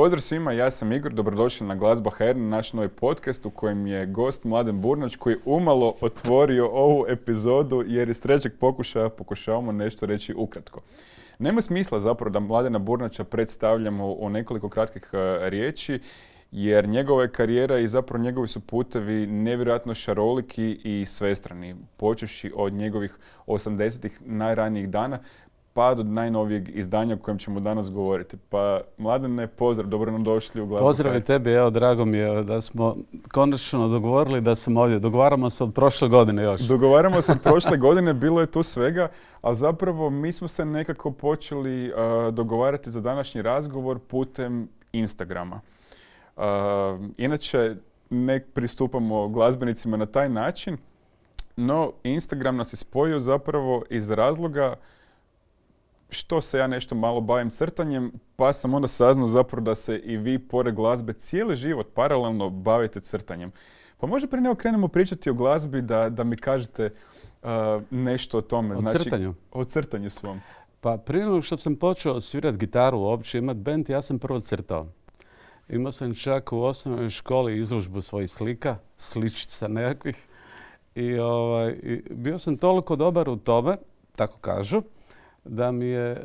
Pozdrav svima, ja sam Igor, dobrodošli na Glazba HR, na naš novi podcast u kojem je gost Mladen Burnač koji umalo otvorio ovu epizodu jer iz trećeg pokušaja pokušavamo nešto reći ukratko. Nema smisla zapravo da Mladena Burnača predstavljamo u nekoliko kratkih e, riječi jer njegova je karijera i zapravo njegovi su putevi nevjerojatno šaroliki i svestrani, počeši od njegovih 80-ih najranijih dana pad od najnovijeg izdanja o kojem ćemo danas govoriti. Pa, Mladene, pozdrav, dobro nam došli u glasbu. Pozdrav i tebi, evo, drago mi je da smo konačno dogovorili da sam ovdje. Dogovaramo se od prošle godine još. Dogovaramo se od prošle godine, bilo je tu svega, a zapravo mi smo se nekako počeli eh, dogovarati za današnji razgovor putem Instagrama. Eh, inače, ne pristupamo glazbenicima na taj način, no Instagram nas je spojio zapravo iz razloga što se ja nešto malo bavim crtanjem, pa sam onda saznao zapravo da se i vi pored glazbe cijeli život paralelno bavite crtanjem. Pa možda prije nego krenemo pričati o glazbi da, mi kažete uh, nešto o tome. O znači, crtanju? O crtanju svom. Pa prije nego što sam počeo svirati gitaru uopće, imat band, ja sam prvo crtao. Imao sam čak u osnovnoj školi izložbu svojih slika, sličica nekakvih. i ovaj, bio sam toliko dobar u tome, tako kažu, da mi je e,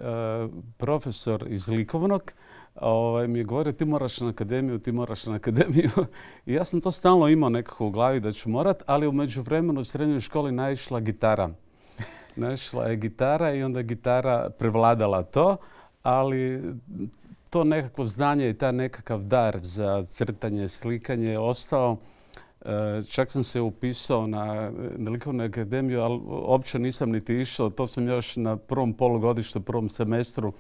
profesor iz likovnog ovaj, mi je govorio ti moraš na akademiju, ti moraš na akademiju. I ja sam to stalno imao nekako u glavi da ću morat, ali u međuvremenu u srednjoj školi naišla gitara. Naišla je gitara i onda je gitara prevladala to, ali to nekakvo znanje i ta nekakav dar za crtanje, slikanje je ostao Eh, čak sam se upisao na, eh, likovnu akademiju, ali uopće nisam niti išao. To sam još na prvom polugodištu, prvom semestru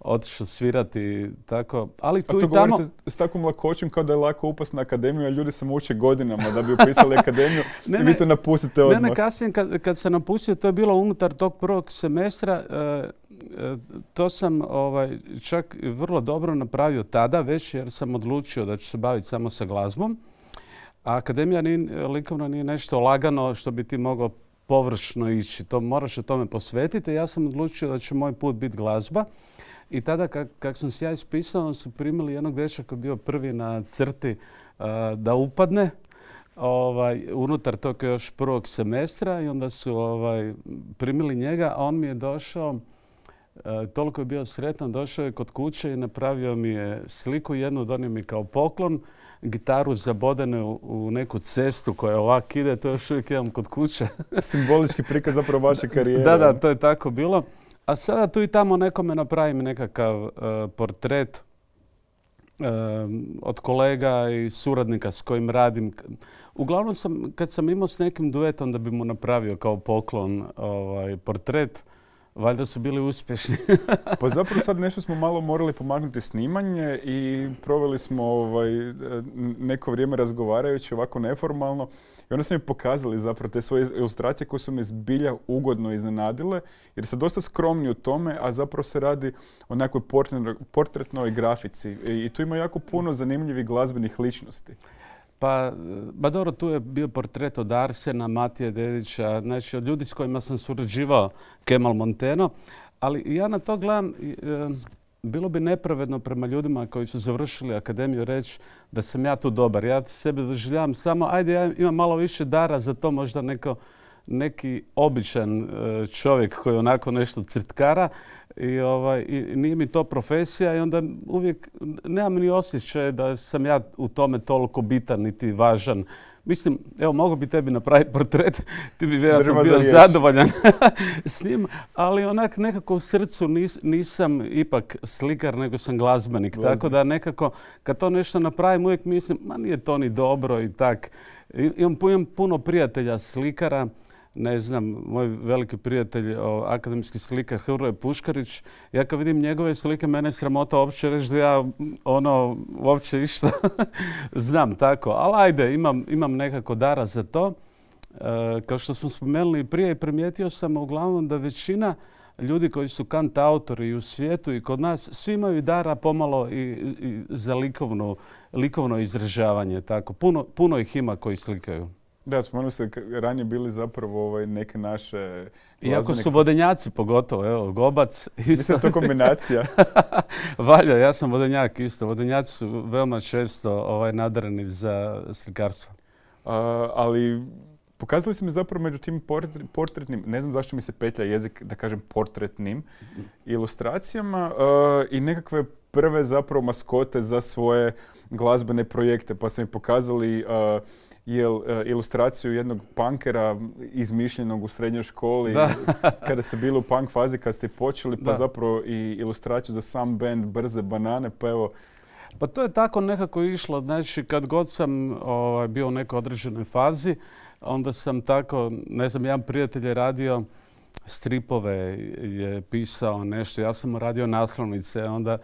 otišao svirati tako. Ali tu A to i govorite s takvom lakoćom kao da je lako upast na akademiju, a ljudi se muče godinama da bi upisali akademiju i vi to napustite odmah. Ne, ne, kasnije kad, sam napustio, to je bilo unutar tog prvog semestra. Eh, to sam ovaj, čak vrlo dobro napravio tada već jer sam odlučio da ću se baviti samo sa glazbom. A akademija nije, likovna nije nešto lagano što bi ti mogao površno ići. To moraš o tome posvetiti. Ja sam odlučio da će moj put biti glazba. I tada kak, sam se ja ispisao, su primili jednog dečaka koji je bio prvi na crti da upadne. Ovaj, unutar tog još prvog semestra i onda su ovaj, primili njega. a On mi je došao E, toliko je bio sretan, došao je kod kuće i napravio mi je sliku jednu, donio mi kao poklon, gitaru zabodene u neku cestu koja ovak ide, to još uvijek imam kod kuće. Simbolički prikaz zapravo vaše karijere. Da, da, to je tako bilo. A sada tu i tamo nekome napravim nekakav e, portret e, od kolega i suradnika s kojim radim. Uglavnom sam, kad sam imao s nekim duetom da bi mu napravio kao poklon ovaj, portret, Valjda su bili uspješni. pa zapravo sad nešto smo malo morali pomaknuti snimanje i proveli smo ovaj, neko vrijeme razgovarajući ovako neformalno. I onda su mi pokazali zapravo te svoje ilustracije koje su me zbilja ugodno iznenadile, jer su dosta skromni u tome, a zapravo se radi o nekoj portretnoj grafici. I tu ima jako puno zanimljivih glazbenih ličnosti. Pa, e, dobro, tu je bio portret od Arsena, Matije Dedića, znači od ljudi s kojima sam surađivao, Kemal Monteno. Ali ja na to gledam, e, bilo bi nepravedno prema ljudima koji su završili akademiju reći da sam ja tu dobar. Ja sebe doživljavam samo, ajde ja imam malo više dara za to možda neko neki običan e, čovjek koji onako nešto crtkara i, ovaj, I nije mi to profesija i onda uvijek nemam ni osjećaj da sam ja u tome toliko bitan niti važan. Mislim, evo, mogu bi tebi napraviti portret, ti bi vjerojatno bio zadovoljan s njim, ali onak nekako u srcu nisam ipak slikar, nego sam glazbenik. Tako da nekako kad to nešto napravim, uvijek mislim, ma nije to ni dobro i tak. imam puno prijatelja slikara ne znam, moj veliki prijatelj, akademski slikar Hrvoje Puškarić, ja kad vidim njegove slike, mene je sramota uopće reći da ja ono, uopće išta znam tako. Ali ajde, imam, imam nekako dara za to. E, kao što smo spomenuli prije, primijetio sam uglavnom da većina ljudi koji su kant autori i u svijetu i kod nas, svi imaju dara pomalo i, za likovno, izražavanje. Tako. puno ih ima koji slikaju. Da, spomenuli ste ranije bili zapravo ovaj, neke naše... Iako su vodenjaci pogotovo, evo, Gobac. Isto. Mislim to kombinacija. Valja, ja sam vodenjak isto. Vodenjaci su veoma često ovaj, nadarani za slikarstvo. A, ali pokazali ste mi zapravo među tim portretnim, ne znam zašto mi se petlja jezik da kažem portretnim, mhm. ilustracijama i nekakve prve zapravo maskote za svoje glazbene projekte. Pa sam mi pokazali jel, e, ilustraciju jednog punkera izmišljenog u srednjoj školi. kada ste bili u punk fazi, kad ste počeli, pa zapravo i ilustraciju za sam band Brze banane, pa evo... Pa to je tako nekako išlo. Znači, kad god sam ovaj, bio u nekoj određenoj fazi, onda sam tako, ne znam, jedan prijatelj je radio stripove, je pisao nešto. Ja sam radio naslovnice, onda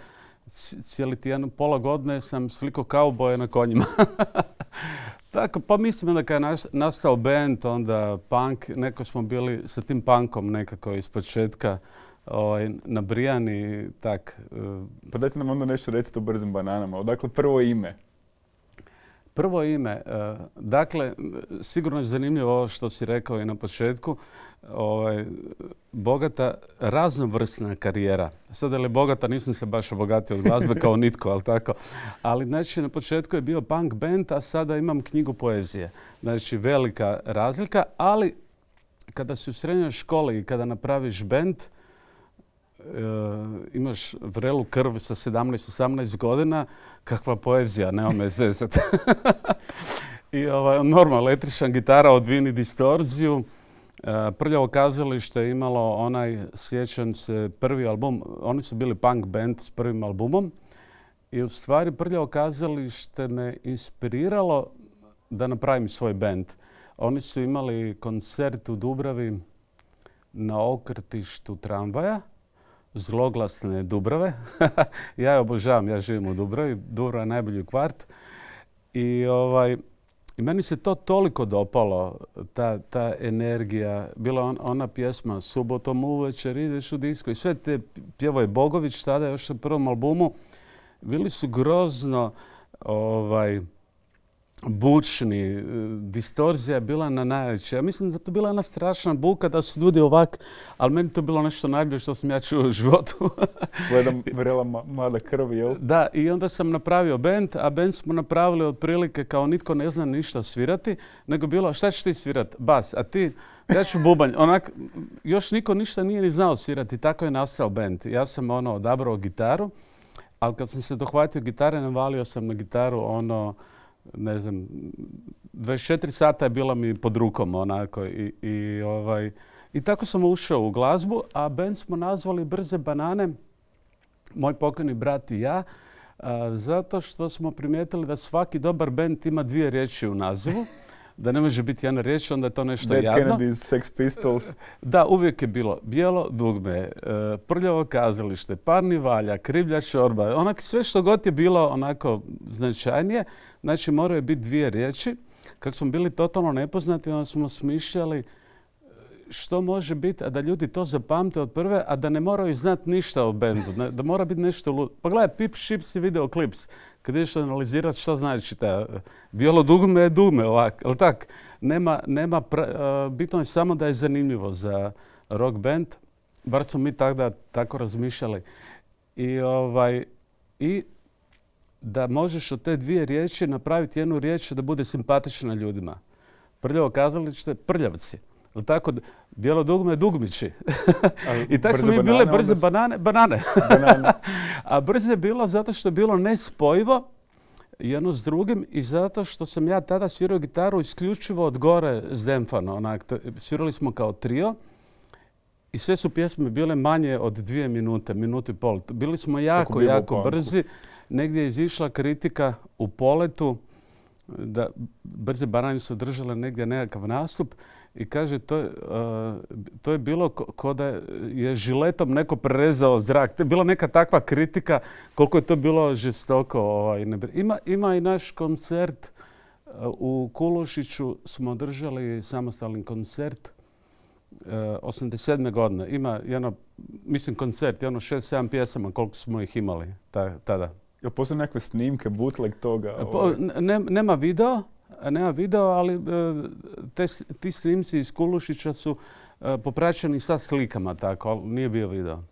cijeli tjedan pola godine sam sliko kauboje na konjima. Tako, pa mislim da kad je nastao band, onda punk, neko smo bili sa tim punkom nekako iz početka ovaj, nabrijani, tak. Eh. Pa dajte nam onda nešto recite o Brzim bananama, odakle prvo ime? Prvo ime, e, dakle, sigurno je zanimljivo ovo što si rekao i na početku, ovaj, bogata raznovrsna karijera. Sada li bogata, nisam se baš obogatio od glazbe kao nitko, ali tako. Ali znači na početku je bio punk band, a sada imam knjigu poezije. Znači velika razlika, ali kada si u srednjoj školi i kada napraviš band, Eh, imaš vrelu krv sa 17-18 godina, kakva poezija, nema me zezat. I ovaj, normalno, električna gitara odvini distorziju. Eh, prljavo kazalište je imalo onaj, sjećam se, prvi album. Oni su bili punk band s prvim albumom. I u stvari Prljavo kazalište me inspiriralo da napravim svoj band. Oni su imali koncert u Dubravi na okrtištu tramvaja zloglasne Dubrave. ja je obožavam, ja živim u Dubravi. Dubrava je najbolji kvart. I ovaj, i meni se to toliko dopalo, ta, energija. Bila je ona pjesma Subotom uvečer ideš u disko i sve te pjevo je Bogović tada još na prvom albumu. Bili su grozno ovaj, bučni, e, distorzija je bila na najveće. Ja mislim da to bila jedna strašna buka, da su ljudi ovak, ali meni to bilo nešto najbolje što sam ja čuo u životu. Gledam vrela mlada krv, jel? Da, i onda sam napravio band, a band smo napravili otprilike kao nitko ne zna ništa svirati, nego bilo šta ćeš ti svirat? Bas, a ti, ja ću bubanj. Onak, još niko ništa nije ni znao svirati, tako je nastao band. Ja sam ono odabrao gitaru, ali kad sam se dohvatio gitare, navalio sam na gitaru ono ne znam, 24 sata je bila mi pod rukom onako i, ovaj, i tako sam ušao u glazbu, a band smo nazvali Brze banane, moj pokojni brat i ja, zato što smo primijetili da svaki dobar band ima dvije riječi u nazivu da ne može biti jedna riječ, onda je to nešto Dead jadno. Kennedys, Sex Pistols. Da, uvijek je bilo bijelo dugme, e, prljavo kazalište, parni valja, krivlja čorba, onak sve što god je bilo onako značajnije, znači moraju biti dvije riječi. Kako smo bili totalno nepoznati, onda smo smišljali e, što može biti, a da ljudi to zapamte od prve, a da ne moraju znati ništa o bendu, da mora biti nešto ludo. Pa gledaj, Pip Ships i video kad ideš analizirati što znači ta, bijelo dugme je dugme ovak, ali tak, nema, nema bitno je samo da je zanimljivo za rock band, bar smo mi tada tako razmišljali. I, ovaj, I da možeš od te dvije riječi napraviti jednu riječ da bude simpatična ljudima. Prljavo kazalište, prljavci tako, bijelo dugme dugmići. I tako su mi bile brze banane. Banane. A brze je bilo zato što je bilo nespojivo jedno s drugim i zato što sam ja tada svirao gitaru isključivo od gore s Demfano. svirali smo kao trio i sve su pjesme bile manje od dvije minute, minutu i pol. Bili smo jako, jako brzi. Negdje je izišla kritika u poletu da brze banane su držale negdje nekakav nastup i kaže to, eh, to je bilo kao da je žiletom neko prerezao zrak. To je bila neka takva kritika koliko je to bilo žestoko. Ovaj, ima, i naš koncert eh, u Kulošiću smo držali samostalni koncert 1987. Eh, 87. godine. Ima jedno, mislim koncert, jedno šest, sedam pjesama koliko smo ih imali tada. Jel postoje nekakve snimke, bootleg toga? E, ovaj? nema video, nema video, ali e, ti snimci iz Kulušića su e, popraćeni sa slikama, tako, ali nije bio video.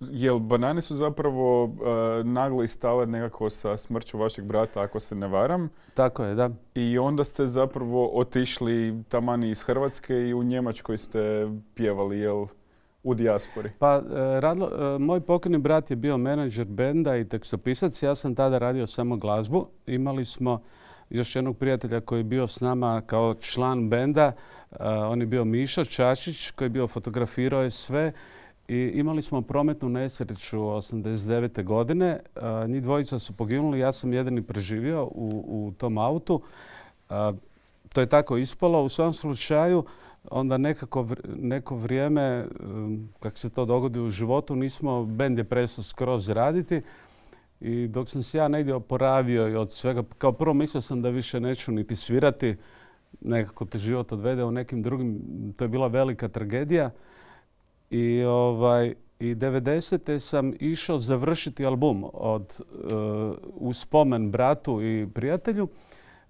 jel banane su zapravo e, nagle naglo i nekako sa smrću vašeg brata, ako se ne varam? Tako je, da. I onda ste zapravo otišli tamani iz Hrvatske i u Njemačkoj ste pjevali, jel? u dijaspori? Pa, e, e, moj pokojni brat je bio menadžer benda i tekstopisac. Ja sam tada radio samo glazbu. Imali smo još jednog prijatelja koji je bio s nama kao član benda. E, on je bio Mišo Čačić koji je bio fotografirao je sve. I imali smo prometnu nesreću 89. godine. Njih dvojica su poginuli, ja sam jedini preživio u, u tom autu to je tako ispalo. U svom slučaju onda nekako neko vrijeme, um, kako se to dogodi u životu, nismo bend je presto skroz raditi. I dok sam se ja negdje oporavio i od svega, kao prvo mislio sam da više neću niti svirati, nekako te život odvede u nekim drugim, to je bila velika tragedija. I, ovaj, i 90. sam išao završiti album od, uh, u spomen bratu i prijatelju.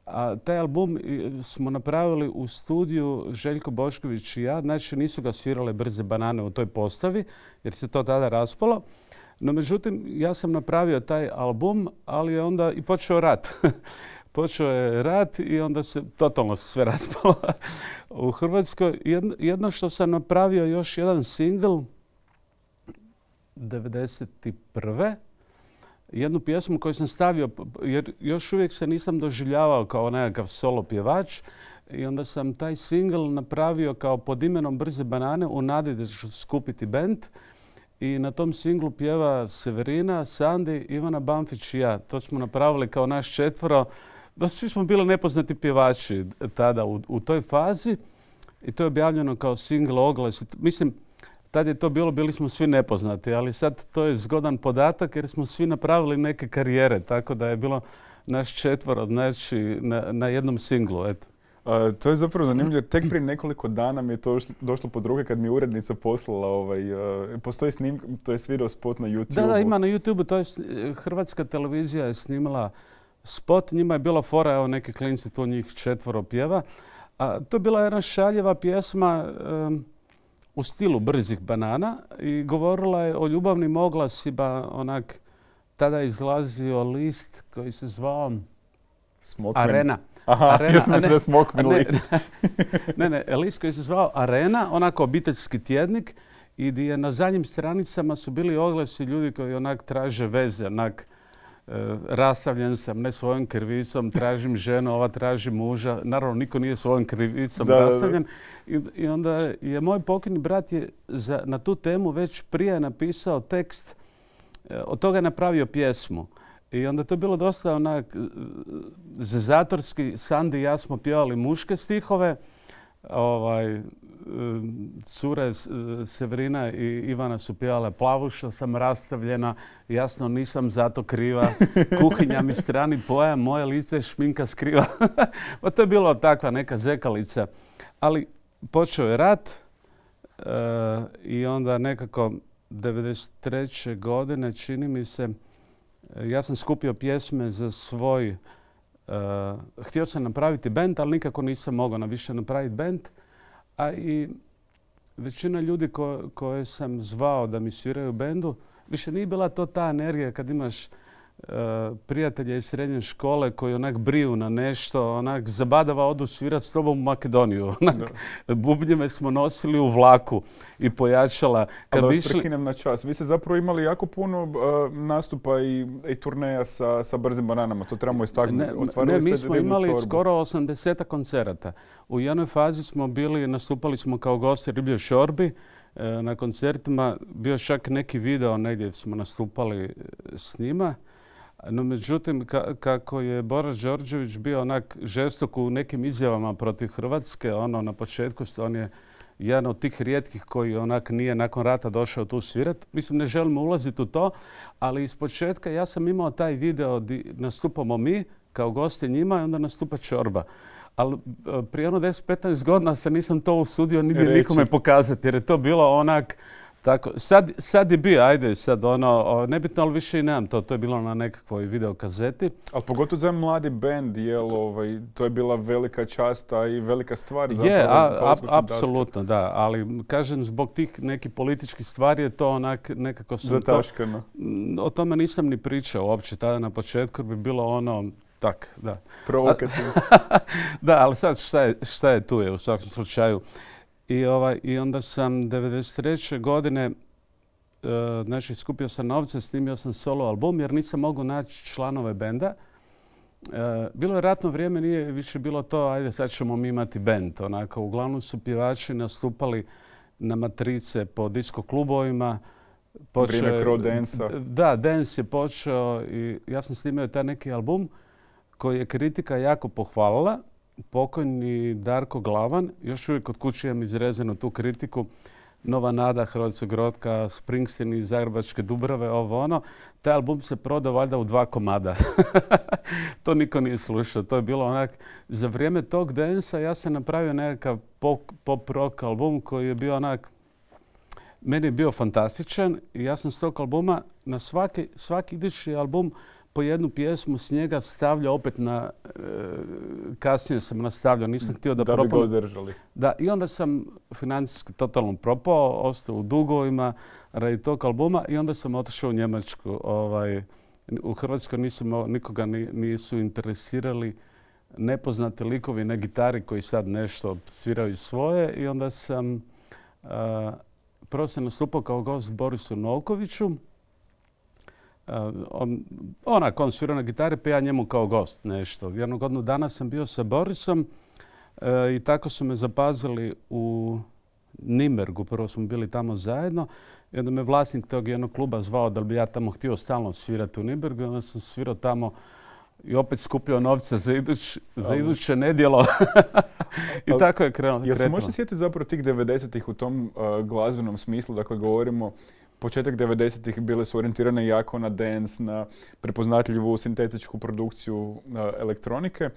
A, taj album e, smo napravili u studiju Željko Bošković i ja. Znači nisu ga svirale brze banane u toj postavi jer se to tada raspalo. No međutim, ja sam napravio taj album, ali je onda i počeo rat. počeo je rat i onda se totalno sve raspalo u Hrvatskoj. Jedno, što sam napravio još jedan single 91 jednu pjesmu koju sam stavio, jer još uvijek se nisam doživljavao kao nekakav solo pjevač i onda sam taj single napravio kao pod imenom Brze banane u nadi da ću skupiti band. I na tom singlu pjeva Severina, Sandi, Ivana Banfić i ja. To smo napravili kao naš četvoro. Svi smo bili nepoznati pjevači tada u, u toj fazi i to je objavljeno kao single oglas. Mislim, Tad je to bilo, bili smo svi nepoznati, ali sad to je zgodan podatak jer smo svi napravili neke karijere, tako da je bilo naš četvor od znači na, jednom singlu, eto. to je zapravo zanimljivo. Tek prije nekoliko dana mi je to došlo po druge, kad mi je urednica poslala ovaj, postoji snimka, to je video spot na YouTube. Da, da, ima na YouTube. To je, Hrvatska televizija je snimala spot. Njima je bila fora, evo neki klinci to njih četvoro pjeva. A, to je bila jedna šaljiva pjesma u stilu brzih banana i govorila je o ljubavnim oglasima. Onak, tada je izlazio list koji se zvao smo Arena. Arena. ne, ne, ne, list koji se zvao Arena, onako obiteljski tjednik i gdje na zadnjim stranicama su bili oglasi ljudi koji onak traže veze, onak E, rastavljen sam, ne svojom krivicom, tražim ženu, ova traži muža. Naravno, niko nije svojom krivicom rastavljen. I, onda je moj pokojni brat je na tu temu već prije napisao tekst, e, od toga je napravio pjesmu. I onda to je bilo dosta onak e, zezatorski. Sandi i ja smo pjevali muške stihove. Ovaj, E, cure e, Severina i Ivana su pijale plavuša, sam rastavljena, jasno nisam zato kriva, kuhinja mi strani pojam, moje lice šminka skriva. pa to je bilo takva neka zekalica. Ali počeo je rat e, i onda nekako 1993. godine čini mi se, ja sam skupio pjesme za svoj htio sam napraviti band, ali nikako nisam mogao na više napraviti band a i većina ljudi koje sam zvao da mi sviraju bendu, više nije bila to ta energija kad imaš Eh, prijatelja iz srednje škole koji onak briju na nešto, onak zabadava odu svirat s tobom u Makedoniju. Onak, smo nosili u vlaku i pojačala. Kad da vas prekinem na čas. Vi ste zapravo imali jako puno eh, nastupa i, turneja sa, brzim bananama. To trebamo istaknuti. Ne, mi smo imali skoro 80 koncerata. U jednoj fazi smo bili, nastupali smo kao gosti Riblje šorbi eh, na koncertima. Bio čak neki video negdje smo nastupali s njima. No, međutim, kako je Boris Đorđević bio onak žestok u nekim izjavama protiv Hrvatske, ono na početku on je jedan od tih rijetkih koji onak nije nakon rata došao tu svirat. Mislim, ne želimo ulaziti u to, ali iz početka ja sam imao taj video di nastupamo mi kao gosti njima i onda nastupa Čorba. Ali e, prije ono 10-15 godina se nisam to usudio nigdje nikome pokazati jer je to bilo onak tako, sad, sad je bio, ajde, sad ono, nebitno, ali više i nemam to, to je bilo na nekakvoj videokazeti. Ali pogotovo za mladi band, jel, ovaj, to je bila velika časta i velika stvar za Je, apsolutno, da, ali kažem, zbog tih nekih političkih stvari je to onak, nekako sam Zataškano. O tome nisam ni pričao uopće, tada na početku bi bilo ono, tak, da. Provokativno. da, ali sad šta je, šta je tu je u svakom slučaju. I, ovaj, I onda sam 1993. godine e, znači, skupio sam novce, snimio sam solo album jer nisam mogao naći članove benda. E, bilo je ratno vrijeme, nije više bilo to, ajde sad ćemo mi imati bend. Onako, uglavnom su pjevači nastupali na matrice po disko klubovima. Počeo, Vrijeme dance Da, dance je počeo i ja sam snimio taj neki album koji je kritika jako pohvalila pokojni Darko Glavan, još uvijek od kuće imam izrezenu tu kritiku, Nova nada Hrvatskog Grotka, Springsteen i Zagrebačke Dubrave, ovo ono. Taj album se prodao valjda u dva komada. to niko nije slušao. To je bilo onak, za vrijeme tog densa ja sam napravio nekakav pop rock album koji je bio onak, meni je bio fantastičan i ja sam s tog albuma na svaki, svaki album po jednu pjesmu s njega stavlja opet na, e, kasnije sam nastavljao, nisam htio da, propao. Da bi ga održali. Da, i onda sam financijski totalno propao, ostao u dugovima radi tog albuma i onda sam otišao u Njemačku. Ovaj, u Hrvatskoj nikoga nisu interesirali nepoznate likovi na gitari koji sad nešto sviraju svoje i onda sam prvo sam nastupao kao gost Borisu Novkoviću Eh, ona on svira na gitari, pa ja njemu kao gost nešto. Jednu godinu dana sam bio sa Borisom eh, i tako su me zapazili u Nimbergu. Prvo smo bili tamo zajedno i onda me vlasnik tog jednog kluba zvao da bi ja tamo htio stalno svirati u Nimbergu. Onda sam svirao tamo i opet skupio novca za, iduće nedjelo. I tako je krenulo. Jel se možete sjetiti zapravo tih 90-ih u tom eh, glazbenom smislu? Dakle, govorimo početak 90-ih bile su orijentirane jako na dance, na prepoznatljivu sintetičku produkciju e, elektronike. E,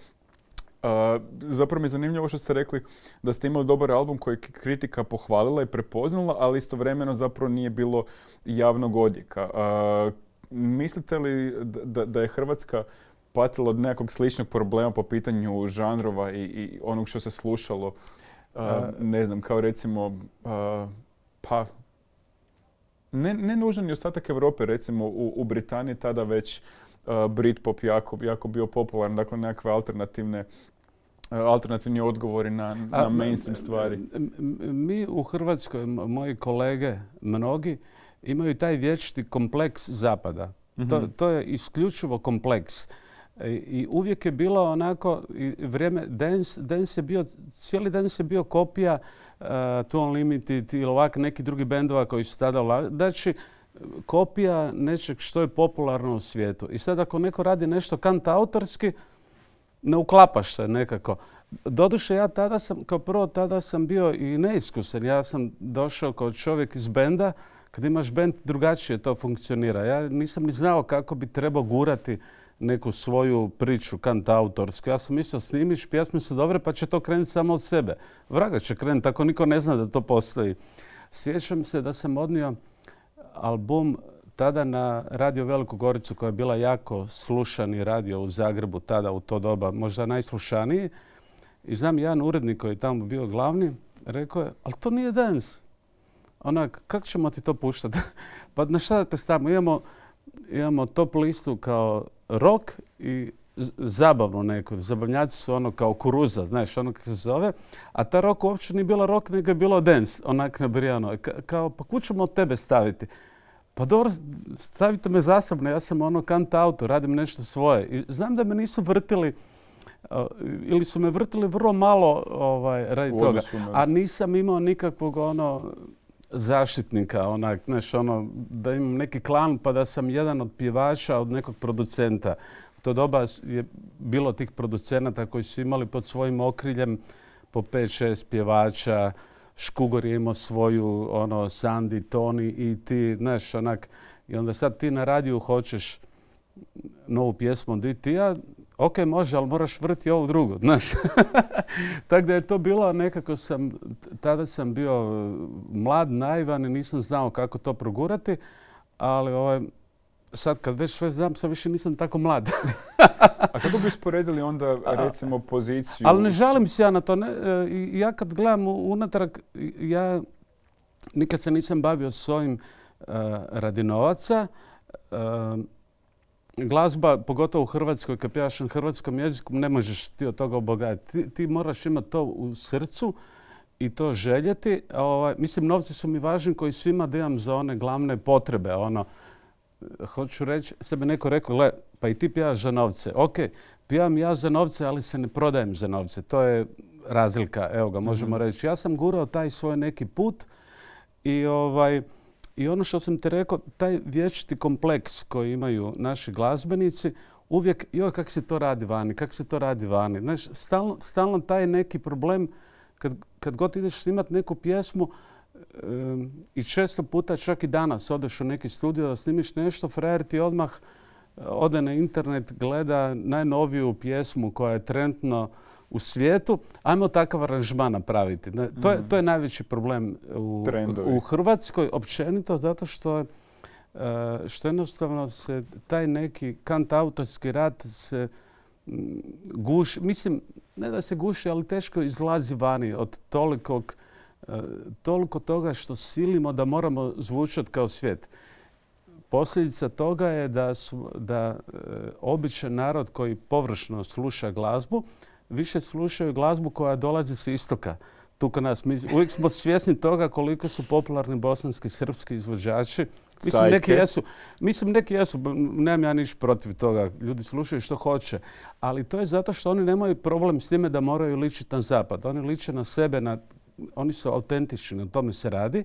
zapravo mi je zanimljivo što ste rekli da ste imali dobar album koji je kritika pohvalila i prepoznala, ali istovremeno zapravo nije bilo javnog odjeka. E, mislite li da, je Hrvatska patila od nekog sličnog problema po pitanju žanrova i, onog što se slušalo? ne znam, kao recimo pa ne, ne nužan i ostatak Europe, recimo u, Britaniji tada već uh, Britpop jako, jako bio popularan, dakle nekakve alternativne uh, alternativni odgovori na, mainstream stvari? Mi u Hrvatskoj, moji kolege, mnogi, imaju taj vječiti kompleks Zapada. to, mhm. to je isključivo kompleks. E, i uvijek je bilo onako vrijeme, dance, je bio, cijeli dan je bio kopija e, uh, Unlimited ili ovak neki drugi bendova koji su tada Znači, kopija nečeg što je popularno u svijetu. I sad ako neko radi nešto kanta autorski, ne uklapaš se nekako. Doduše, ja tada sam, kao prvo, tada sam bio i neiskusan. Ja sam došao kao čovjek iz benda. Kad imaš bend, drugačije to funkcionira. Ja nisam ni znao kako bi trebao gurati neku svoju priču kant-autorsku. Ja sam mislio snimiš, pjesme su dobre pa će to krenuti samo od sebe. Vraga će krenuti, tako niko ne zna da to postoji. Sjećam se da sam odnio album tada na Radio Veliku Goricu koja je bila jako slušani radio u Zagrebu tada u to doba, možda najslušaniji. I znam jedan urednik koji je tamo bio glavni, rekao je, ali to nije dance. Onak, kako ćemo ti to puštati? pa na šta da te stavimo? imamo top listu kao rok i zabavno neko. Zabavnjaci su ono kao kuruza, znaš, ono kako se zove. A ta rok uopće nije bila rok, nego je bilo dance, onak nabrijano. Ka kao, pa kud ćemo od tebe staviti? Pa dobro, stavite me zasebno, ja sam ono kant auto, radim nešto svoje. I znam da me nisu vrtili, ili su me vrtili vrlo malo ovaj, radi toga. A nisam imao nikakvog ono zaštitnika, onak, znaš, ono, da imam neki klan pa da sam jedan od pjevača od nekog producenta. U to doba je bilo tih producenata koji su imali pod svojim okriljem po 5-6 pjevača, Škugor je imao svoju, ono, Sandi, Toni i ti, znaš, onak, i onda sad ti na radiju hoćeš novu pjesmu od ti ok, može, ali moraš vrti ovu drugu, znaš. Tako da je to bilo, nekako sam, tada sam bio e, mlad, naivan i nisam znao kako to progurati, ali ovaj, sad kad već sve znam, sad više nisam tako mlad. A kako bi usporedili onda, recimo, poziciju? Ali ne žalim se ja na to. E, ja kad gledam unatrag, ja nikad se nisam bavio s ovim uh, radi novaca glazba, pogotovo u Hrvatskoj, kad pijaš na hrvatskom jeziku, ne možeš ti od toga obogatiti. Ti, moraš imati to u srcu i to željeti. Ovaj, mislim, novci su mi važni koji svima da imam za one glavne potrebe. Ono, hoću reći, sebe neko rekao, le, pa i ti pijaš za novce. Ok, pijam ja za novce, ali se ne prodajem za novce. To je razlika, evo ga, možemo mhm. reći. Ja sam gurao taj svoj neki put i ovaj, i ono što sam ti rekao, taj vječiti kompleks koji imaju naši glazbenici, uvijek, joj, kako se to radi vani, kako se to radi vani. Znaš, stalno, taj neki problem, kad, god ideš snimat neku pjesmu, i često puta, čak i danas, odeš u neki studio da snimiš nešto, frajer ti odmah e, ode na internet, gleda najnoviju pjesmu koja je trenutno u svijetu, ajmo takav aranžman napraviti. Mhm. To je, najveći problem u, u Hrvatskoj općenito zato što je što jednostavno se taj neki kant autorski rad se guši, mislim, ne da se guši, ali teško izlazi vani od tolikog, e, toliko toga što silimo da moramo zvučati kao svijet. Posljedica toga je da, da e, običan narod koji površno sluša glazbu, više slušaju glazbu koja dolazi s istoka. Tu kod nas. uvijek smo svjesni toga koliko su popularni bosanski, srpski izvođači. Mislim, neki jesu. Mislim, neki jesu. Nemam ja niš protiv toga. Ljudi slušaju što hoće. Ali to je zato što oni nemaju problem s time da moraju ličiti na zapad. Oni liče na sebe, na... oni su autentični, o tome se radi.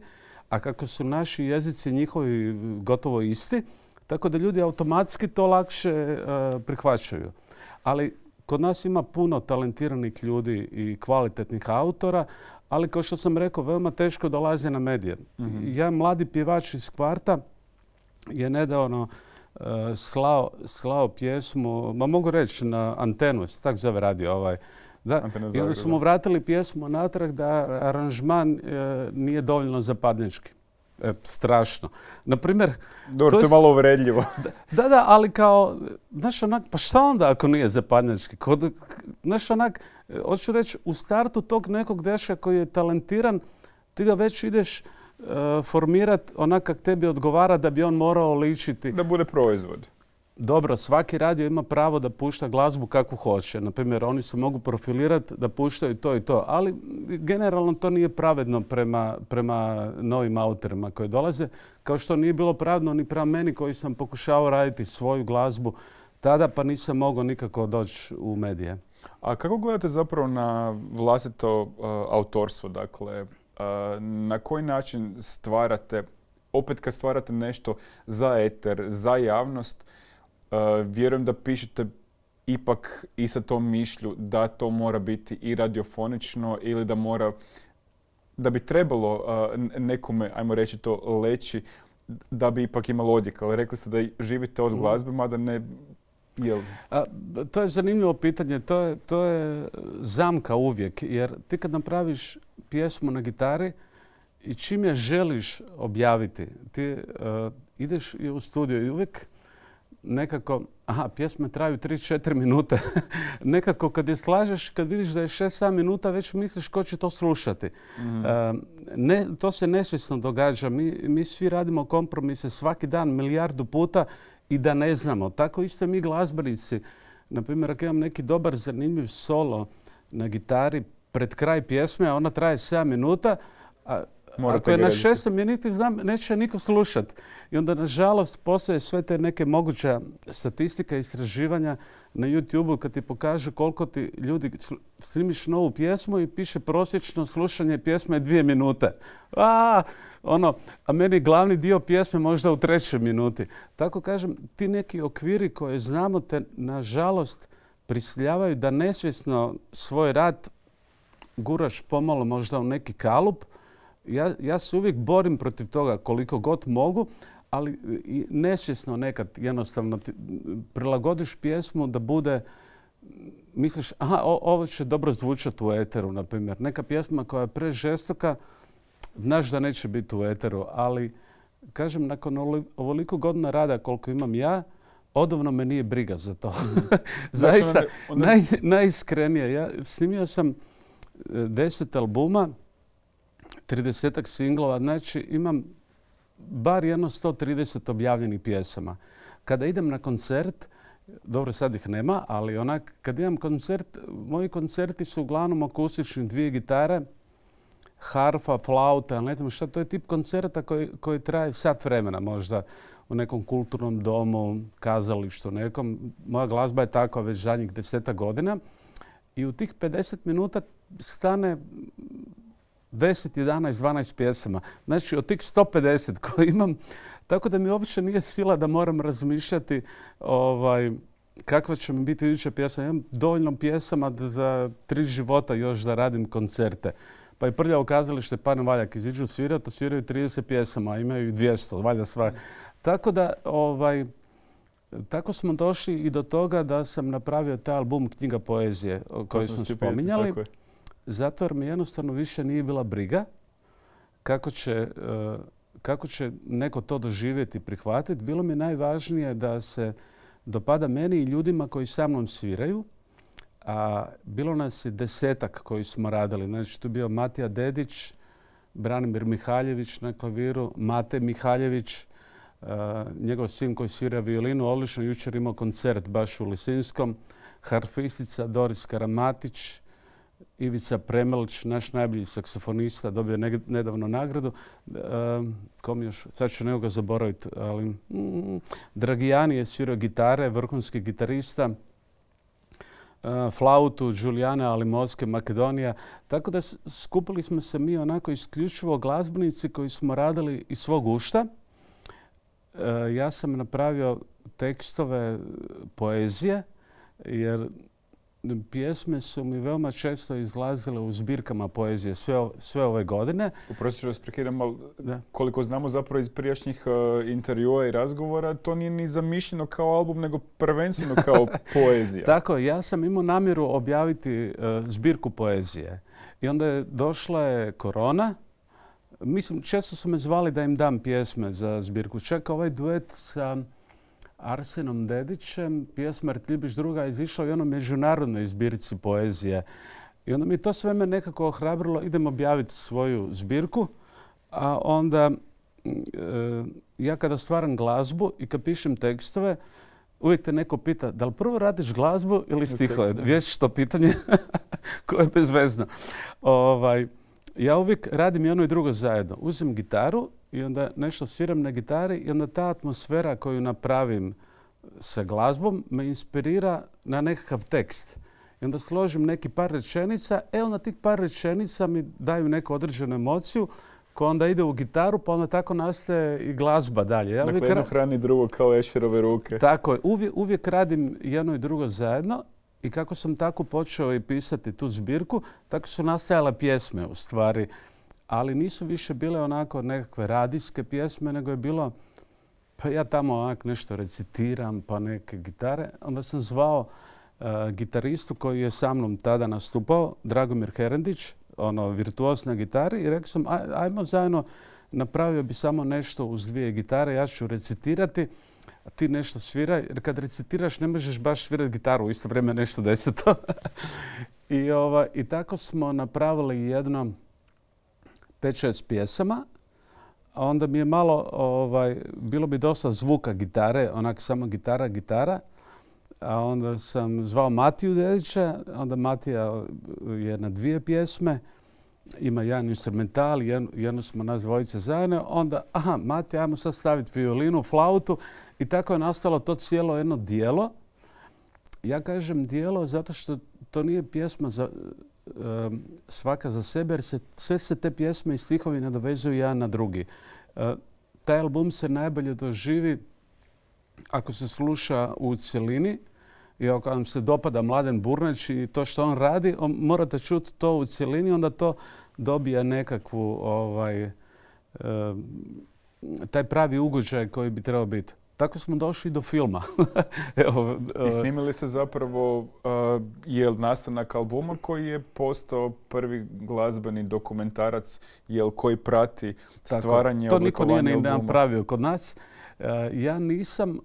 A kako su naši jezici njihovi gotovo isti, tako da ljudi automatski to lakše e, prihvaćaju. Ali Kod nas ima puno talentiranih ljudi i kvalitetnih autora, ali kao što sam rekao, veoma teško dolazi na medije. Mhm. Ja, mladi pjevač iz kvarta je nedavno e, slao, pjesmu, ma mogu reći na antenu, se tako zove radio ovaj, da, i vratili pjesmu natrag da aranžman e, nije dovoljno zapadnički. E, strašno. Naprimjer... Dobro, to je malo uvredljivo. Da, da, ali kao, znaš onak, pa šta onda ako nije zapadnjački? Znaš onak, hoću reći, u startu tog nekog deša koji je talentiran, ti ga već ideš e, formirat onak kak tebi odgovara da bi on morao ličiti. Da bude proizvod dobro, svaki radio ima pravo da pušta glazbu kako hoće. Naprimjer, oni se mogu profilirati da puštaju to i to, ali generalno to nije pravedno prema, prema novim autorima koji dolaze, kao što nije bilo pravno ni prema meni koji sam pokušao raditi svoju glazbu tada, pa nisam mogao nikako doći u medije. A kako gledate zapravo na vlastito uh, autorstvo? Dakle, uh, na koji način stvarate opet kad stvarate nešto za eter, za javnost, Eh, vjerujem da pišete ipak i sa tom mišlju da to mora biti i radiofonično ili da mora, da bi trebalo eh, nekome, ajmo reći to, leći da bi ipak imalo odjek. Ali rekli ste da živite od mm. glazbe, mada ne Jel? to je zanimljivo pitanje. To je, to je zamka uvijek. Jer ti kad napraviš pjesmu na gitari i čim je želiš objaviti, ti eh, ideš u studio i uvijek nekako, aha, pjesme traju 3-4 minute. nekako kad je slažeš, kad vidiš da je 6-7 minuta, već misliš ko će to slušati. Mhm. to se nesvjesno događa. Mi, svi radimo kompromise svaki dan milijardu puta i da ne znamo. Tako isto mi glazbenici. Naprimjer, ako imam neki dobar, zanimljiv solo na gitari pred kraj pjesme, a ona traje 7 minuta, a ako je na šestom, ja znam, neće niko slušat. I onda, nažalost, postoje sve te neke moguća statistika i istraživanja na YouTube-u kad ti pokažu koliko ti ljudi snimiš novu pjesmu i piše prosječno slušanje pjesme je dvije minute. A, ono, a meni glavni dio pjesme možda u trećoj minuti. Tako kažem, ti neki okviri koje znamo te, nažalost, prisiljavaju da nesvjesno svoj rad guraš pomalo možda u neki kalup, ja, se uvijek borim protiv toga koliko god mogu, ali nesvjesno nekad jednostavno prilagodiš pjesmu da bude misliš, aha, ovo će dobro zvučati u eteru, na primjer. Neka pjesma koja je prežestoka, znaš da neće biti u eteru, ali kažem, nakon ovoliko godina rada koliko imam ja, odovno me nije briga za to. Mhm. Zaista, najiskrenije. Ja snimio sam e, deset albuma, 30 singlova, znači imam bar jedno 130 objavljenih pjesama. Kada idem na koncert, dobro sad ih nema, ali onak kad imam koncert, moji koncerti su uglavnom akustični, dvije gitare, harfa, flauta, ne znam šta, to je tip koncerta koji, koji traje sat vremena možda u nekom kulturnom domu, kazalištu nekom. Moja glazba je takva već zadnjih deseta godina i u tih 50 minuta stane 10, 11, 12 pjesama. Znači, od tih 150 koje imam, tako da mi uopće nije sila da moram razmišljati ovaj, kakva će mi biti iduća pjesma. Imam dovoljno pjesama za tri života još da radim koncerte. Pa je prljavo kazalište Pan Valjak iziđu svirati, sviraju 30 pjesama, imaju 200, valjda sva. Tako da, ovaj, tako smo došli i do toga da sam napravio taj album Knjiga poezije o kojoj smo spominjali zato jer mi jednostavno više nije bila briga kako će, e, kako će neko to doživjeti i prihvatiti. Bilo mi najvažnije da se dopada meni i ljudima koji sa mnom sviraju. A bilo nas je desetak koji smo radili. Znači tu bio Matija Dedić, Branimir Mihaljević na klaviru, Mate Mihaljević, e, njegov sin koji svira violinu, odlično jučer imao koncert baš u Lisinskom, harfistica Doris Karamatić, Ivica Premelić, naš najbolji saksofonista, dobio je nedavno nagradu. Ehm, kom još, sad ću nekoga zaboraviti, ali... Mm, Dragijani je svirao gitare, vrhunski gitarista. Ehm, flautu, Giuliana, Alimoske, Makedonija. Tako da skupili smo se mi onako isključivo glazbenici koji smo radili iz svog ušta. Ehm, ja sam napravio tekstove poezije, jer pjesme su mi veoma često izlazile u zbirkama poezije sve, ove godine. Uprostiš ću vas koliko znamo zapravo iz prijašnjih e, intervjua i razgovora, to nije ni zamišljeno kao album, nego prvenstveno kao poezija. Tako, ja sam imao namjeru objaviti e, zbirku poezije. I onda je došla je korona, Mislim, često su me zvali da im dam pjesme za zbirku. Čak ovaj duet sa Arsenom Dedićem, pjesma Rtljibiš druga je izišla u jednom međunarodnoj zbirci poezije. I onda mi to sve me nekako ohrabrilo, idem objaviti svoju zbirku, a onda mm, e, ja kada stvaram glazbu i kad pišem tekstove, uvijek te neko pita da li prvo radiš glazbu ili stihove? Vješiš to pitanje koje je bezvezno. Ovaj, ja uvijek radim i ono i drugo zajedno. uzim gitaru i onda nešto sviram na gitari i onda ta atmosfera koju napravim sa glazbom me inspirira na nekakav tekst. I onda složim neki par rečenica, e onda tih par rečenica mi daju neku određenu emociju koja onda ide u gitaru, pa onda tako nastaje i glazba dalje. Ja dakle, jedno hrani drugo kao Ešerove ruke. Tako je. Uvijek, uvijek radim jedno i drugo zajedno i kako sam tako počeo i pisati tu zbirku, tako su nastajale pjesme u stvari ali nisu više bile onako nekakve radijske pjesme, nego je bilo pa ja tamo onak nešto recitiram, pa neke gitare. Onda sam zvao e, gitaristu koji je sa mnom tada nastupao, Dragomir Herendić, ono, virtuos na gitari i rekao sam ajmo zajedno napravio bi samo nešto uz dvije gitare, ja ću recitirati, a ti nešto sviraj. Jer kad recitiraš ne možeš baš svirati gitaru, u isto vrijeme nešto deseto. I, ovaj, I tako smo napravili jedno 5-6 pjesama, a onda mi je malo, ovaj, bilo bi dosta zvuka gitare, onak samo gitara, gitara. A onda sam zvao Matiju Dedića, onda Matija eh, je na dvije pjesme, ima jedan instrumental, jednu, smo nas dvojice zajedno, onda, aha, Matija, ajmo sad staviti violinu, flautu i tako je nastalo to cijelo jedno dijelo. Ja kažem dijelo zato što to nije pjesma za, Ehm, svaka za sebe jer se, sve se te pjesme i stihovi nadovezuju jedan na drugi. Ehm, taj album se najbolje doživi ako se sluša u cjelini i ako vam se dopada Mladen Burnać i to što on radi, morate čuti to u cjelini, onda to dobija nekakvu, ovaj, ehm, taj pravi ugođaj koji bi trebao biti. Tako smo došli do filma. Evo, I e, snimili se zapravo e, jel nastanak albuma koji je postao prvi glazbeni dokumentarac jel koji prati stvaranje To niko nije napravio kod nas. E, ja nisam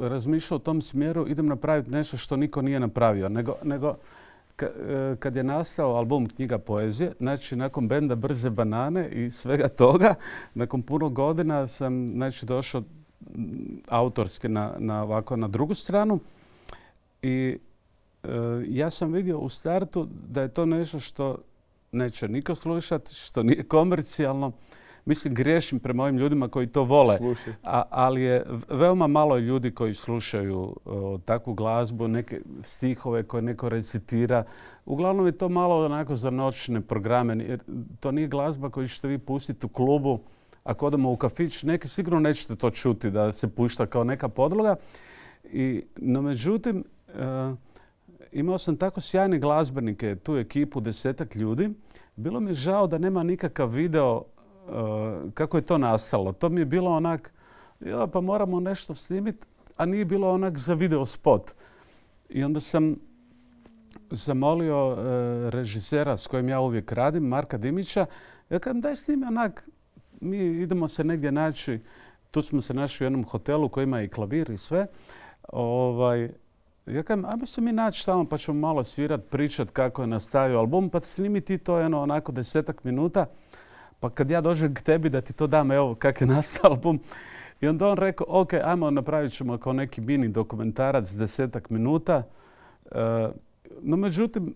razmišljao u tom smjeru idem napraviti nešto što niko nije napravio. Nego, kad je nastao album Knjiga poezije, znači nakon benda Brze banane i svega toga, nakon puno godina sam znači, došao autorski na, na ovako na drugu stranu. I e, ja sam vidio u startu da je to nešto što neće niko slušati, što nije komercijalno. Mislim, griješim prema ovim ljudima koji to vole, ali je veoma malo ljudi koji slušaju takvu glazbu, neke stihove koje neko recitira. Uglavnom je to malo onako za noćne programe. to nije glazba koju ćete vi pustiti u klubu ako odemo u kafić, neki sigurno nećete to čuti da se pušta kao neka podloga. I, no međutim, e, imao sam tako sjajne glazbenike, tu ekipu, desetak ljudi. Bilo mi je žao da nema nikakav video eh, kako je to nastalo. To mi je bilo onak, ja, pa moramo nešto snimiti, a nije bilo onak za video spot. I onda sam zamolio eh, režisera s kojim ja uvijek radim, Marka Dimića, ja kažem daj snimi onak mi idemo se negdje naći, tu smo se našli u jednom hotelu koji ima i klavir i sve. Ovaj, ja kažem, ajmo se mi naći tamo pa ćemo malo svirat, pričat kako je nastavio album, pa snimi ti to onako desetak minuta. Pa kad ja dođem k tebi da ti to dam, evo kak je nastao album. I onda on rekao, ok, ajmo napravit ćemo kao neki mini dokumentarac desetak minuta. E, no međutim,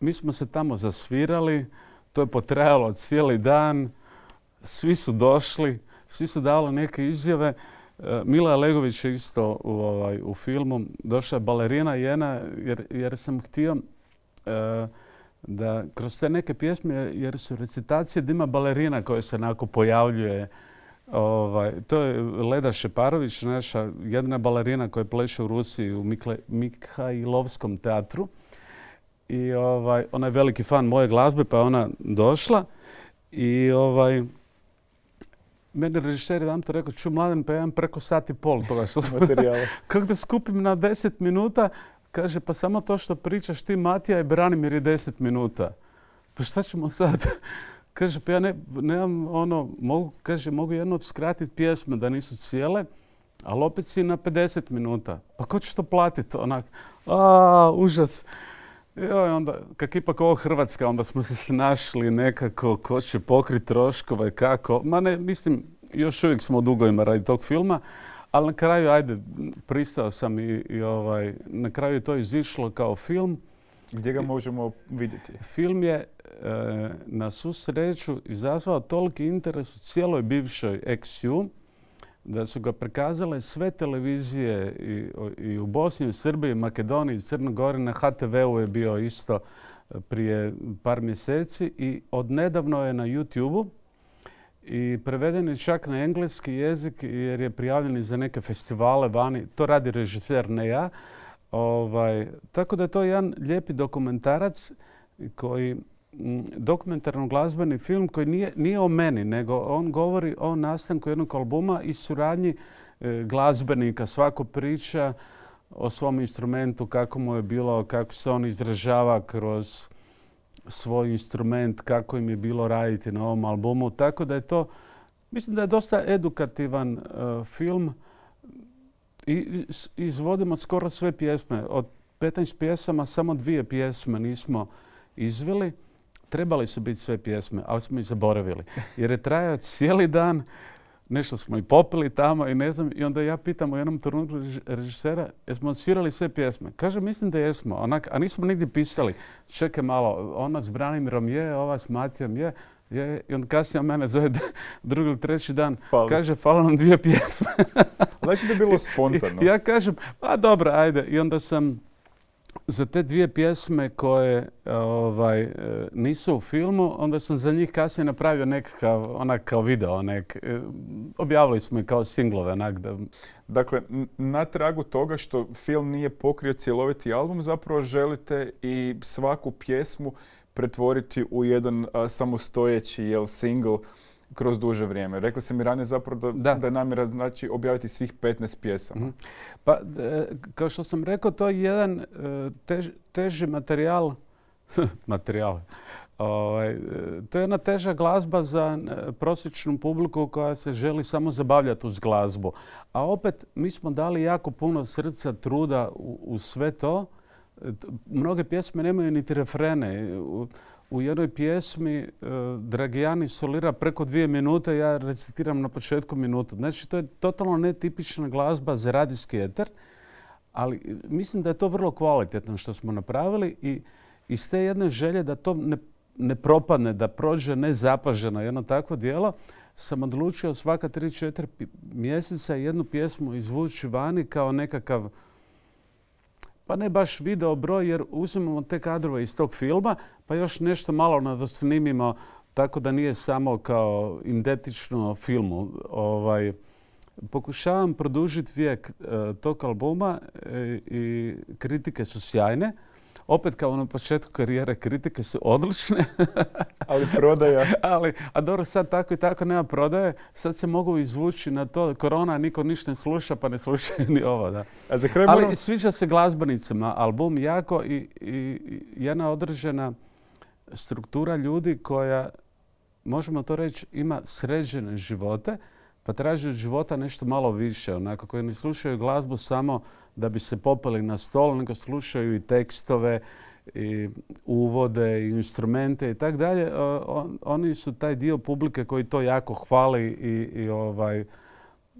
mi smo se tamo zasvirali, to je potrajalo cijeli dan svi su došli, svi su dali neke izjave. E, Mila Legović je isto u, ovaj, u filmu. Došla je balerina jedna jer, jer sam htio e, da kroz te neke pjesme, jer su recitacije da ima balerina koja se onako pojavljuje. Ovaj, to je Leda Šeparović, naša jedna balerina koja pleše u Rusiji u Mikle, teatru. I ovaj, ona je veliki fan moje glazbe pa je ona došla. I ovaj, meni je jedan to rekao, ču mladen, pa imam preko sat i pol toga što smo materijala. Kako da skupim na deset minuta, kaže, pa samo to što pričaš ti Matija i Branimir je deset minuta. Pa šta ćemo sad? kaže, pa ja nemam ono, mogu, kaže, mogu jedno skratiti pjesme da nisu cijele, ali opet si na 50 minuta. Pa ko će to platiti? Onak, a, užas. E, jo, onda, kak ipak ovo Hrvatska, onda smo se našli nekako ko će pokriti troškove, kako. Ma ne, mislim, još uvijek smo u dugovima radi tog filma, ali na kraju, ajde, pristao sam i, ovaj, na kraju je to izišlo kao film. Gdje ga možemo vidjeti? Film je e, na svu sreću izazvao toliki interes u cijeloj bivšoj XU da su ga prikazale sve televizije i, u Bosni, i Srbiji, Makedoniji, Crnoj Gori. Na HTV-u je bio isto e, prije par mjeseci i odnedavno je na YouTube-u i preveden je čak na engleski jezik jer je prijavljen za neke festivale vani. To radi režiser, ne ja. Ovaj, tako da je to jedan lijepi dokumentarac koji dokumentarno glazbeni film koji nije, o meni, nego on govori o nastanku jednog albuma i suradnji e, glazbenika. Svako priča o svom instrumentu, kako mu je bilo, kako se on izražava kroz svoj instrument, kako im je bilo raditi na ovom albumu. Tako da je to, mislim da je dosta edukativan e, film i izvodimo skoro sve pjesme. Od 15 pjesama samo dvije pjesme nismo izveli trebali su biti sve pjesme, ali smo ih zaboravili. Jer je trajao cijeli dan, nešto smo i popili tamo i ne znam. I onda ja pitam u jednom trenutku režisera, jesmo svirali sve pjesme? Kaže, mislim da jesmo, onak, a nismo nigdje pisali. Čekaj malo, ona s Branimirom je, ova s Matijom je. Je, I onda kasnije mene zove drugi ili treći dan, kaže hvala nam dvije pjesme. znači da je bilo spontano. ja kažem, pa dobro, ajde. I onda sam za te dvije pjesme koje e, ovaj, e, nisu u filmu, onda sam za njih kasnije napravio nekakav, onak kao video, e, objavili smo ih kao singlove, onak Dakle, na tragu toga što film nije pokrio cjeloviti album, zapravo želite i svaku pjesmu pretvoriti u jedan samostojeći jel, single kroz duže vrijeme. Rekli sam mi ranije zapravo da, da. da je namjera znači, objaviti svih 15 pjesama. Mhm. Pa, e, kao što sam rekao, to je jedan e, teži materijal, materijal, Ovaj, e, to je jedna teža glazba za prosječnu publiku koja se želi samo zabavljati uz glazbu. A opet, mi smo dali jako puno srca, truda u, u sve to. Mnoge pjesme nemaju niti refrene u jednoj pjesmi e, Dragijani solira preko dvije minute, ja recitiram na početku minutu. Znači, to je totalno netipična glazba za radijski eter, ali mislim da je to vrlo kvalitetno što smo napravili i iz te jedne želje da to ne, ne propadne, da prođe nezapaženo jedno takvo dijelo, sam odlučio svaka tri, četiri mjeseca jednu pjesmu izvući vani kao nekakav pa ne baš video broj jer uzimamo te kadrove iz tog filma pa još nešto malo nadosnimimo tako da nije samo kao identično filmu. Ovaj, pokušavam produžiti vijek e, tog albuma e, i kritike su sjajne opet kao na početku karijere kritike su odlične. ali prodaja. ali, a dobro, sad tako i tako nema prodaje. Sad se mogu izvući na to. Korona, niko ništa ne sluša, pa ne sluša ni ovo. Da. A za kraj ali sviđa se glazbenicima. Album jako i, i jedna određena struktura ljudi koja, možemo to reći, ima sređene živote pa traži od života nešto malo više. Onako, koji ne slušaju glazbu samo da bi se popeli na stol, nego slušaju i tekstove, i uvode, i instrumente i tako dalje. Oni su taj dio publike koji to jako hvali i, i ovaj,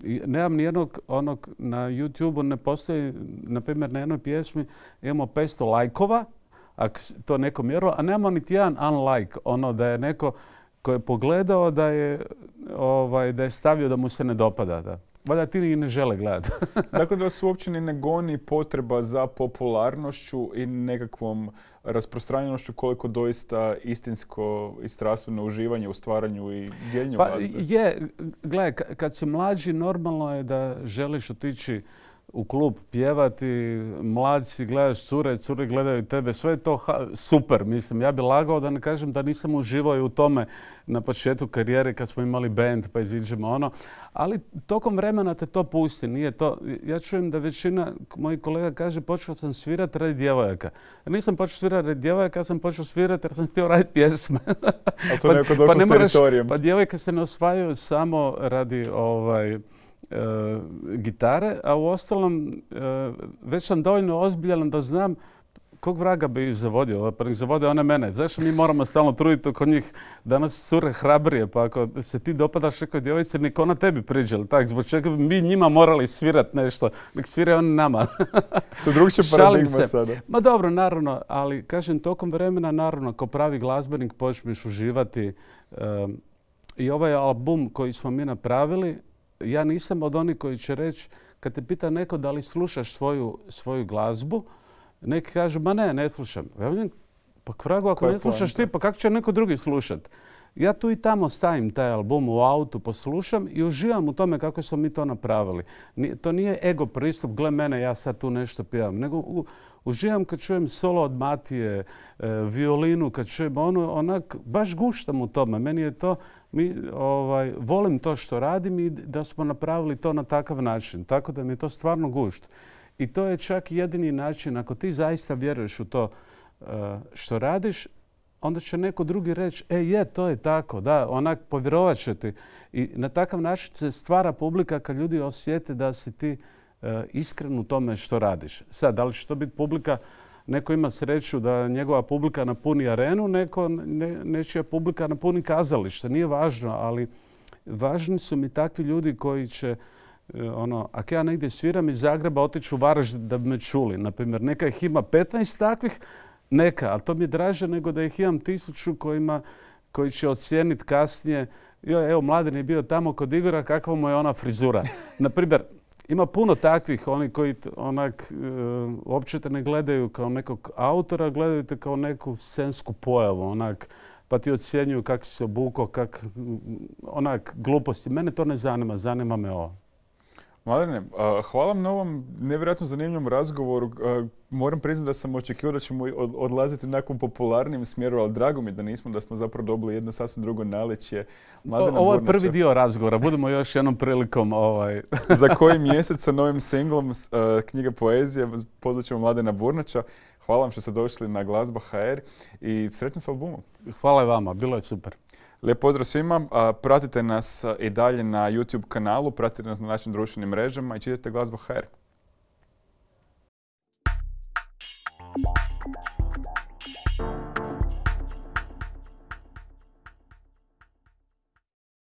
i nemam nijednog onog na YouTube-u ne postoji, na primjer na jednoj pjesmi imamo 500 lajkova, ako to neko mjerilo, a nemamo niti jedan unlike, ono da je neko ko je pogledao da je, ovaj, da je stavio da mu se ne dopada. Valjda ti ne žele gledati. dakle, da vas uopće ni ne goni potreba za popularnošću i nekakvom rasprostranjenošću koliko doista istinsko i strastveno uživanje u stvaranju i dijeljenju Pa je, gledaj, kad si mlađi normalno je da želiš otići u klub pjevati, si, gledaš cure, cure gledaju tebe, sve je to super. Mislim, ja bih lagao da ne kažem da nisam uživao i u tome na početku karijere kad smo imali band pa iziđemo ono. Ali tokom vremena te to pusti, nije to. Ja čujem da većina mojih kolega kaže počeo sam svirati radi djevojaka. Nisam počeo svirati radi djevojaka, ja sam počeo svirati jer sam htio raditi pjesme. pa, pa ne moraš, pa djevojke se ne osvajaju samo radi ovaj, E, gitare, a u ostalom e, već sam dovoljno ozbiljan da znam kog vraga bi zavodio? Pa nek zavode one mene. Zašto mi moramo stalno truditi oko njih? Danas sure hrabrije, pa ako se ti dopadaš nekoj djevojci, nek ona tebi priđe, tako Zbog čega bi mi njima morali svirat nešto? Nek svire oni nama. to se. sada. Ma dobro, naravno, ali kažem, tokom vremena, naravno, ako pravi glazbenik počneš uživati e, i ovaj album koji smo mi napravili, ja nisam od onih koji će reći, kad te pita neko da li slušaš svoju, svoju glazbu, neki kažu, ma ne, ne slušam. Ja vidim, pa kvragu, ako ne slušaš ti, pa kako će neko drugi slušati? Ja tu i tamo stavim taj album u autu, poslušam i uživam u tome kako smo mi to napravili. To nije ego pristup, gle mene, ja sad tu nešto pjevam. Nego uživam kad čujem solo od Matije, e, violinu, kad čujem ono, onak, baš guštam u tome. Meni je to, mi, ovaj, volim to što radim i da smo napravili to na takav način. Tako da mi je to stvarno gušt. I to je čak jedini način, ako ti zaista vjeruješ u to e, što radiš, onda će neko drugi reći, e je, to je tako, da, onak, povjerovat će ti. I na takav način se stvara publika kad ljudi osjete da si ti e, iskren u tome što radiš. Sad, da li će to biti publika, neko ima sreću da njegova publika napuni arenu, neko ne, nečija publika napuni kazalište, nije važno, ali važni su mi takvi ljudi koji će e, ono, ako ja negdje sviram iz Zagreba, otiću u Varaždin da bi me čuli. Naprimjer, neka ih ima 15 takvih, neka, ali to mi je draže nego da ih imam tisuću kojima, koji će ocijeniti kasnije jo, evo, mladen je bio tamo kod Igora, kakva mu je ona frizura. Naprimjer, ima puno takvih, oni koji onak, e, uopće te ne gledaju kao nekog autora, gledaju te kao neku scensku pojavu, onak, pa ti ocjenjuju kako si se obuko, kak, onak, gluposti. Mene to ne zanima, zanima me ovo. Mladene, hvala na ovom nevjerojatno zanimljivom razgovoru. Moram priznati da sam očekivao da ćemo odlaziti u nekom popularnijem smjeru, ali drago mi da nismo, da smo zapravo dobili jedno sasvim drugo naleće. Ovo je prvi dio razgovora, budemo još jednom prilikom ovaj... Za koji mjesec sa novim singlom knjiga poezije pozvaćemo Mladena Burnača. Hvala vam što ste došli na Glazba HR i sretno s albumom. Hvala i vama, bilo je super. Lijep pozdrav svima. Pratite nas i dalje na YouTube kanalu, pratite nas na našim društvenim mrežama i čitajte Her.